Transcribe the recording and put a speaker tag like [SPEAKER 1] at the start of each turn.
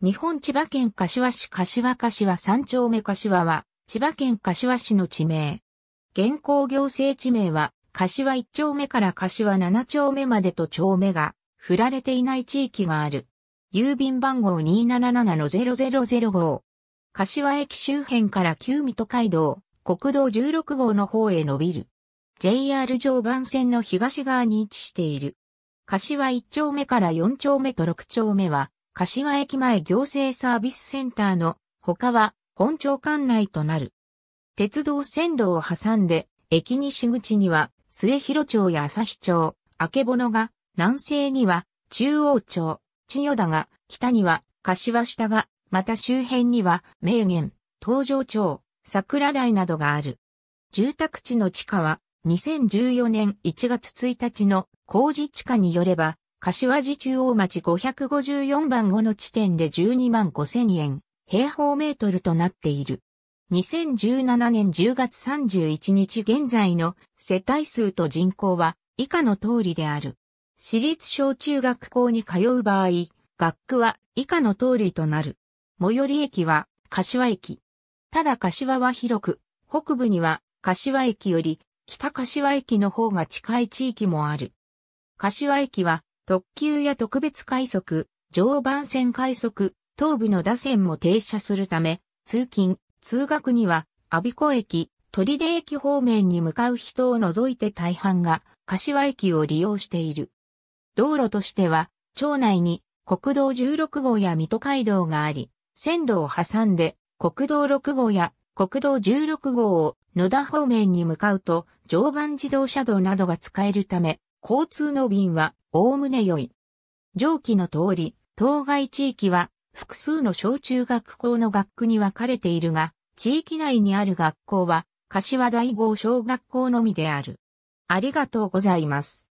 [SPEAKER 1] 日本千葉県柏市柏柏三丁目柏は、千葉県柏市の地名。現行行政地名は、柏一丁目から柏七丁目までと丁目が、振られていない地域がある。郵便番号277-0005号。柏駅周辺から旧水戸街道、国道16号の方へ伸びる。JR 常磐線の東側に位置している。柏一丁目から四丁目と六丁目は、柏駅前行政サービスセンターの他は本町管内となる。鉄道線路を挟んで駅西口には末広町や朝日町、明のが、南西には中央町、千代田が、北には柏下が、また周辺には名言、東上町、桜台などがある。住宅地の地下は2014年1月1日の工事地下によれば柏寺中央町554番5の地点で12万5千円、平方メートルとなっている。2017年10月31日現在の世帯数と人口は以下の通りである。私立小中学校に通う場合、学区は以下の通りとなる。最寄り駅は柏駅。ただ柏は広く、北部には柏駅より北柏駅の方が近い地域もある。柏駅は特急や特別快速、常磐線快速、東部の打線も停車するため、通勤、通学には、阿鼻子駅、鳥出駅方面に向かう人を除いて大半が、柏駅を利用している。道路としては、町内に国道16号や水戸街道があり、線路を挟んで国道6号や国道16号を野田方面に向かうと常磐自動車道などが使えるため、交通の便はおおむね良い。上記の通り、当該地域は複数の小中学校の学区に分かれているが、地域内にある学校は、柏第号小学校のみである。ありがとうございます。